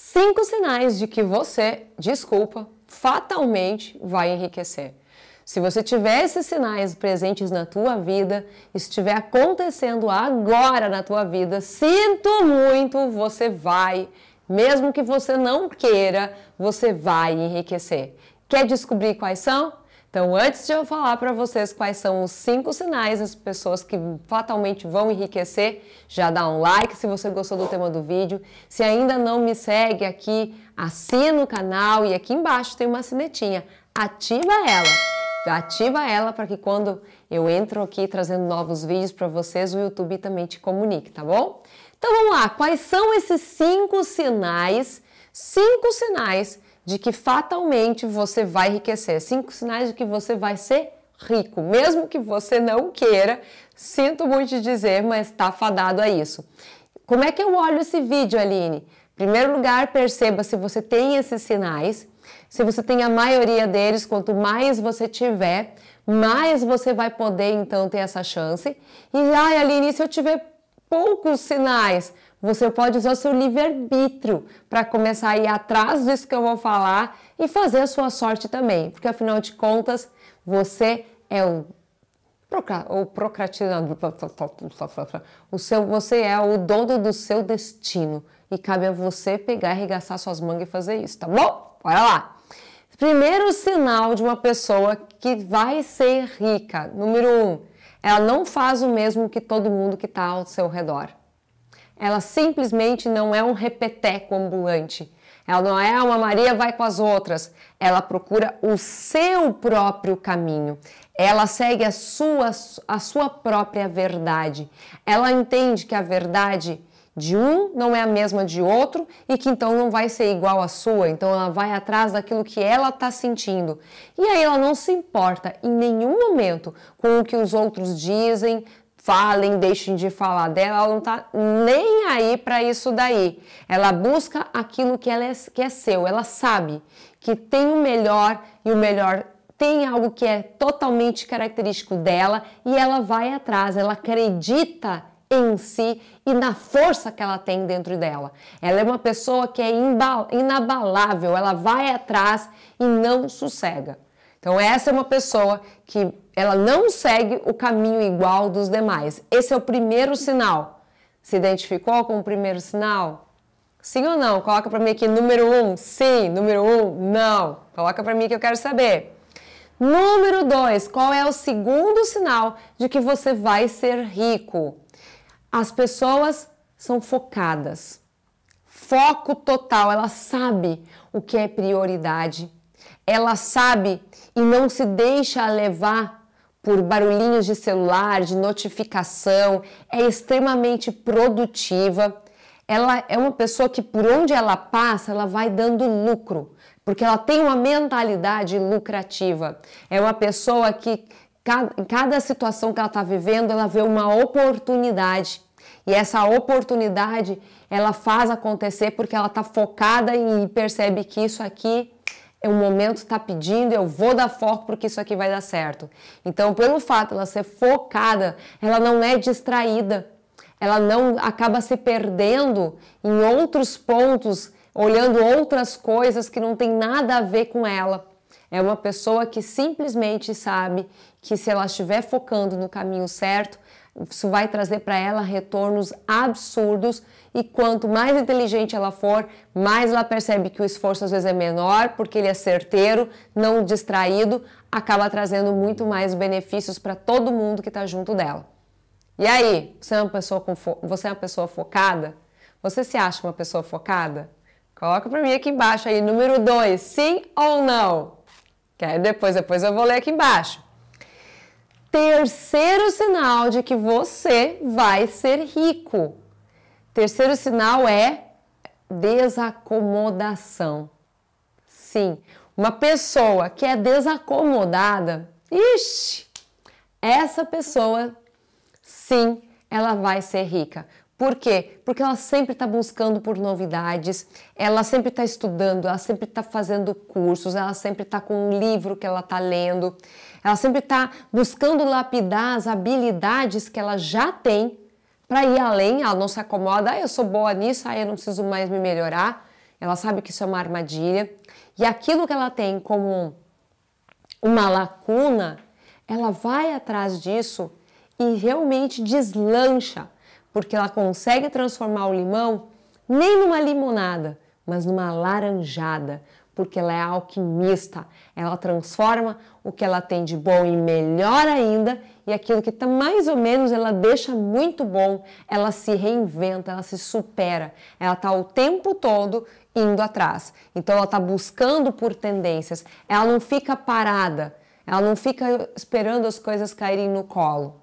Cinco sinais de que você, desculpa, fatalmente vai enriquecer. Se você tiver esses sinais presentes na tua vida, estiver acontecendo agora na tua vida, sinto muito, você vai, mesmo que você não queira, você vai enriquecer. Quer descobrir quais são? Então, antes de eu falar para vocês quais são os cinco sinais das pessoas que fatalmente vão enriquecer, já dá um like se você gostou do tema do vídeo. Se ainda não me segue aqui, assina o canal e aqui embaixo tem uma sinetinha. Ativa ela! ativa ela para que quando eu entro aqui trazendo novos vídeos para vocês, o YouTube também te comunique, tá bom? Então vamos lá, quais são esses cinco sinais? Cinco sinais de que fatalmente você vai enriquecer, cinco sinais de que você vai ser rico, mesmo que você não queira. Sinto muito de dizer, mas está fadado a isso. Como é que eu olho esse vídeo, Aline? Em primeiro lugar, perceba se você tem esses sinais. Se você tem a maioria deles, quanto mais você tiver, mais você vai poder então ter essa chance. E ai, Aline, se eu tiver poucos sinais, você pode usar seu livre-arbítrio para começar a ir atrás disso que eu vou falar e fazer a sua sorte também, porque afinal de contas, você é o o procrastinador, o seu, você é o dono do seu destino e cabe a você pegar, arregaçar suas mangas e fazer isso, tá bom? Bora lá! Primeiro sinal de uma pessoa que vai ser rica, número um, ela não faz o mesmo que todo mundo que está ao seu redor. Ela simplesmente não é um repeteco ambulante. Ela não é uma Maria vai com as outras. Ela procura o seu próprio caminho. Ela segue a sua, a sua própria verdade. Ela entende que a verdade de um não é a mesma de outro e que então não vai ser igual à sua, então ela vai atrás daquilo que ela está sentindo. E aí ela não se importa em nenhum momento com o que os outros dizem, falem, deixem de falar dela, ela não tá nem aí para isso daí. Ela busca aquilo que, ela é, que é seu, ela sabe que tem o melhor e o melhor tem algo que é totalmente característico dela e ela vai atrás, ela acredita em si e na força que ela tem dentro dela. Ela é uma pessoa que é inabalável, ela vai atrás e não sossega. Então essa é uma pessoa que ela não segue o caminho igual dos demais. Esse é o primeiro sinal. Se identificou com o primeiro sinal? Sim ou não? Coloca para mim aqui número um, sim. Número um, não. Coloca para mim que eu quero saber. Número dois, qual é o segundo sinal de que você vai ser rico? As pessoas são focadas. Foco total, ela sabe o que é prioridade. Ela sabe e não se deixa levar por barulhinhos de celular, de notificação. É extremamente produtiva. Ela é uma pessoa que por onde ela passa, ela vai dando lucro, porque ela tem uma mentalidade lucrativa. É uma pessoa que cada, em cada situação que ela está vivendo, ela vê uma oportunidade. E essa oportunidade ela faz acontecer porque ela está focada e percebe que isso aqui é o momento está pedindo, eu vou dar foco porque isso aqui vai dar certo. Então, pelo fato ela ser focada, ela não é distraída, ela não acaba se perdendo em outros pontos, olhando outras coisas que não tem nada a ver com ela. É uma pessoa que simplesmente sabe que se ela estiver focando no caminho certo, isso vai trazer para ela retornos absurdos e quanto mais inteligente ela for, mais ela percebe que o esforço às vezes é menor, porque ele é certeiro, não distraído, acaba trazendo muito mais benefícios para todo mundo que está junto dela. E aí, você é, uma pessoa você é uma pessoa focada? Você se acha uma pessoa focada? Coloca para mim aqui embaixo aí, número 2, sim ou não? Que aí depois, depois eu vou ler aqui embaixo. Terceiro sinal de que você vai ser rico. Terceiro sinal é desacomodação. Sim, uma pessoa que é desacomodada, ixi, essa pessoa, sim, ela vai ser rica. Por quê? Porque ela sempre está buscando por novidades, ela sempre está estudando, ela sempre está fazendo cursos, ela sempre está com um livro que ela está lendo, ela sempre está buscando lapidar as habilidades que ela já tem para ir além. Ela não se acomoda, ah, eu sou boa nisso, ah, eu não preciso mais me melhorar. Ela sabe que isso é uma armadilha. E aquilo que ela tem como uma lacuna, ela vai atrás disso e realmente deslancha porque ela consegue transformar o limão nem numa limonada, mas numa laranjada, porque ela é alquimista. Ela transforma o que ela tem de bom em melhor ainda e aquilo que está mais ou menos ela deixa muito bom. Ela se reinventa, ela se supera. Ela está o tempo todo indo atrás. Então ela está buscando por tendências. Ela não fica parada. Ela não fica esperando as coisas caírem no colo.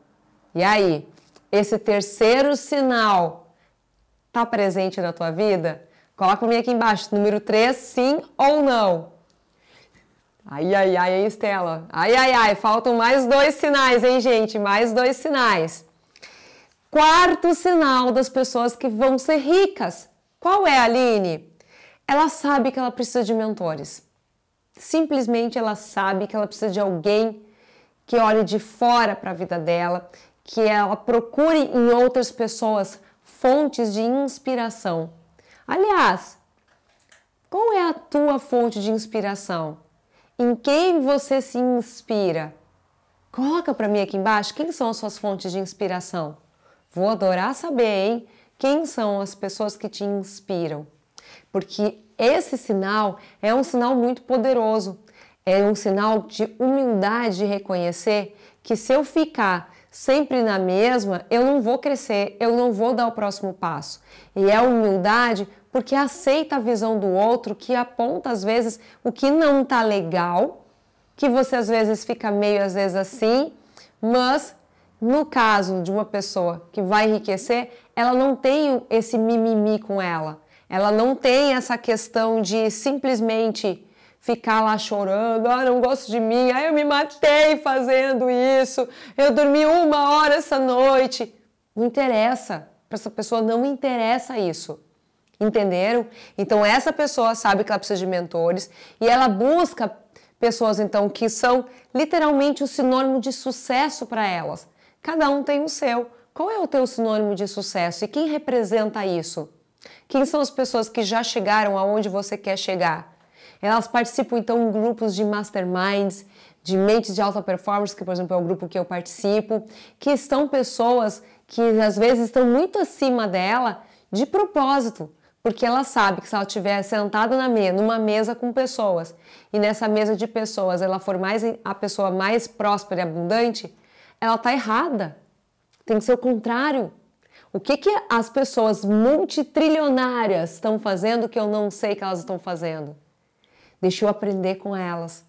E aí? esse terceiro sinal está presente na tua vida? Coloca para mim aqui embaixo, número 3, sim ou não. Ai, ai, ai, hein, Estela? Ai, ai, ai, faltam mais dois sinais, hein, gente? Mais dois sinais. Quarto sinal das pessoas que vão ser ricas. Qual é, Aline? Ela sabe que ela precisa de mentores. Simplesmente ela sabe que ela precisa de alguém que olhe de fora para a vida dela, que ela é procure em outras pessoas fontes de inspiração. Aliás, qual é a tua fonte de inspiração? Em quem você se inspira? Coloca para mim aqui embaixo quem são as suas fontes de inspiração. Vou adorar saber, hein? Quem são as pessoas que te inspiram? Porque esse sinal é um sinal muito poderoso. É um sinal de humildade de reconhecer que se eu ficar sempre na mesma, eu não vou crescer, eu não vou dar o próximo passo. E é humildade porque aceita a visão do outro que aponta às vezes o que não tá legal, que você às vezes fica meio às vezes assim, mas no caso de uma pessoa que vai enriquecer, ela não tem esse mimimi com ela. Ela não tem essa questão de simplesmente ficar lá chorando, ah, não gosto de mim, ah, eu me matei fazendo isso, eu dormi uma hora essa noite. Não interessa, para essa pessoa não interessa isso. Entenderam? Então essa pessoa sabe que ela precisa de mentores e ela busca pessoas então que são literalmente o sinônimo de sucesso para elas. Cada um tem o seu. Qual é o teu sinônimo de sucesso e quem representa isso? Quem são as pessoas que já chegaram aonde você quer chegar? Elas participam então em grupos de masterminds, de mentes de alta performance, que por exemplo é o grupo que eu participo, que estão pessoas que às vezes estão muito acima dela de propósito, porque ela sabe que se ela estiver sentada na mesa, numa mesa com pessoas, e nessa mesa de pessoas ela for mais a pessoa mais próspera e abundante, ela está errada. Tem que ser o contrário. O que, que as pessoas multitrilionárias estão fazendo que eu não sei que elas estão fazendo? deixa eu aprender com elas.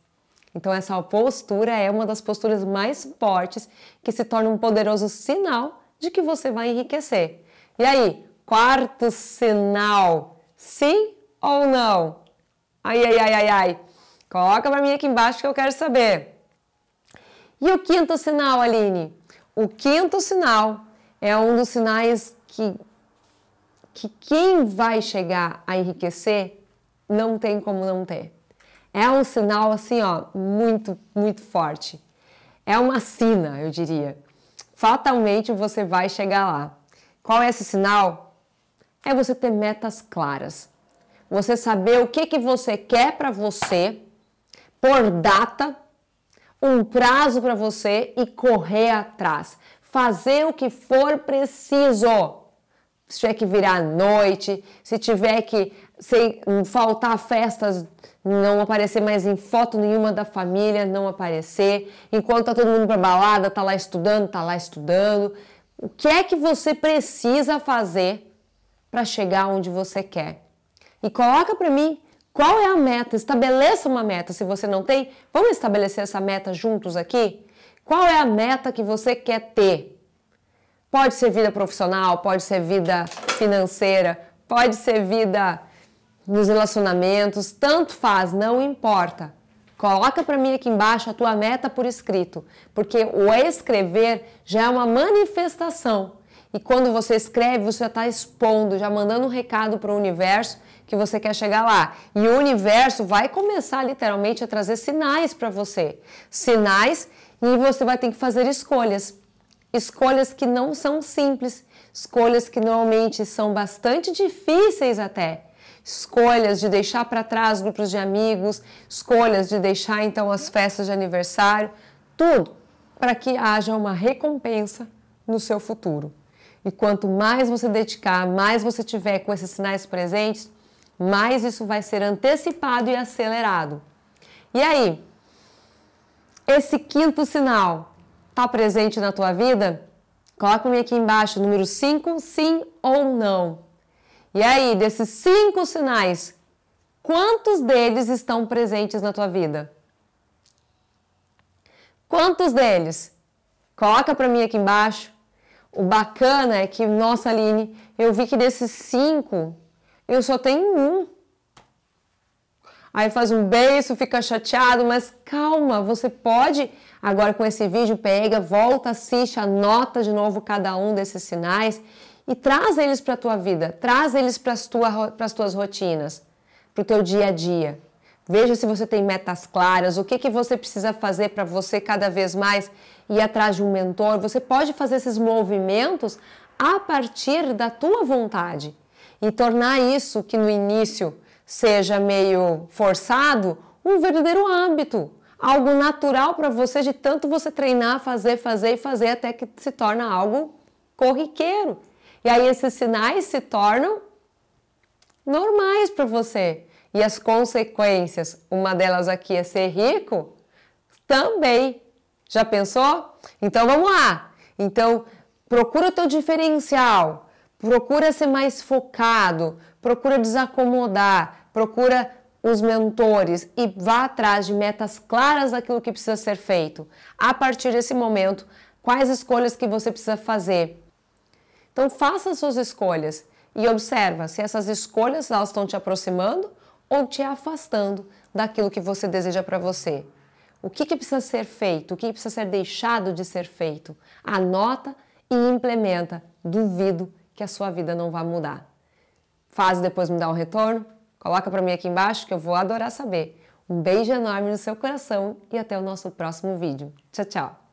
Então, essa postura é uma das posturas mais fortes que se torna um poderoso sinal de que você vai enriquecer. E aí, quarto sinal: sim ou não? Ai, ai, ai, ai, ai. Coloca para mim aqui embaixo que eu quero saber. E o quinto sinal, Aline? O quinto sinal é um dos sinais que, que quem vai chegar a enriquecer não tem como não ter é um sinal assim, ó, muito, muito forte. É uma sina, eu diria. Fatalmente você vai chegar lá. Qual é esse sinal? É você ter metas claras. Você saber o que, que você quer para você, por data, um prazo para você e correr atrás. Fazer o que for preciso. Se tiver que virar à noite, se tiver que sem faltar festas, não aparecer mais em foto nenhuma da família, não aparecer, enquanto tá todo mundo para balada, tá lá estudando, tá lá estudando. O que é que você precisa fazer para chegar onde você quer? E coloca para mim qual é a meta? Estabeleça uma meta. Se você não tem, vamos estabelecer essa meta juntos aqui? Qual é a meta que você quer ter? Pode ser vida profissional, pode ser vida financeira, pode ser vida nos relacionamentos, tanto faz, não importa. Coloca para mim aqui embaixo a tua meta por escrito, porque o escrever já é uma manifestação. E quando você escreve, você já está expondo, já mandando um recado para o universo que você quer chegar lá. E o universo vai começar literalmente a trazer sinais para você. Sinais e você vai ter que fazer escolhas. Escolhas que não são simples, escolhas que normalmente são bastante difíceis até escolhas de deixar para trás grupos de amigos, escolhas de deixar então as festas de aniversário, tudo para que haja uma recompensa no seu futuro. E quanto mais você dedicar, mais você tiver com esses sinais presentes, mais isso vai ser antecipado e acelerado. E aí, esse quinto sinal está presente na tua vida? Coloca-me aqui embaixo, número 5, sim ou não. E aí, desses cinco sinais, quantos deles estão presentes na tua vida? Quantos deles? Coloca para mim aqui embaixo. O bacana é que, nossa, Aline, eu vi que desses cinco, eu só tenho um. Aí faz um beijo, fica chateado, mas calma, você pode. Agora com esse vídeo, pega, volta, assiste, anota de novo cada um desses sinais e traz eles para a tua vida, traz eles para as tua, tuas rotinas, para o teu dia a dia. Veja se você tem metas claras, o que, que você precisa fazer para você cada vez mais ir atrás de um mentor. Você pode fazer esses movimentos a partir da tua vontade e tornar isso que no início seja meio forçado, um verdadeiro hábito, algo natural para você de tanto você treinar, fazer, fazer e fazer até que se torna algo corriqueiro. E aí esses sinais se tornam normais para você. E as consequências, uma delas aqui é ser rico, também. Já pensou? Então vamos lá. Então procura o teu diferencial, procura ser mais focado, procura desacomodar, procura os mentores e vá atrás de metas claras daquilo que precisa ser feito. A partir desse momento, quais escolhas que você precisa fazer? Então faça suas escolhas e observa se essas escolhas elas estão te aproximando ou te afastando daquilo que você deseja para você. O que, que precisa ser feito? O que, que precisa ser deixado de ser feito? Anota e implementa. Duvido que a sua vida não vá mudar. Faz e depois me dá um retorno. Coloca para mim aqui embaixo que eu vou adorar saber. Um beijo enorme no seu coração e até o nosso próximo vídeo. Tchau, tchau!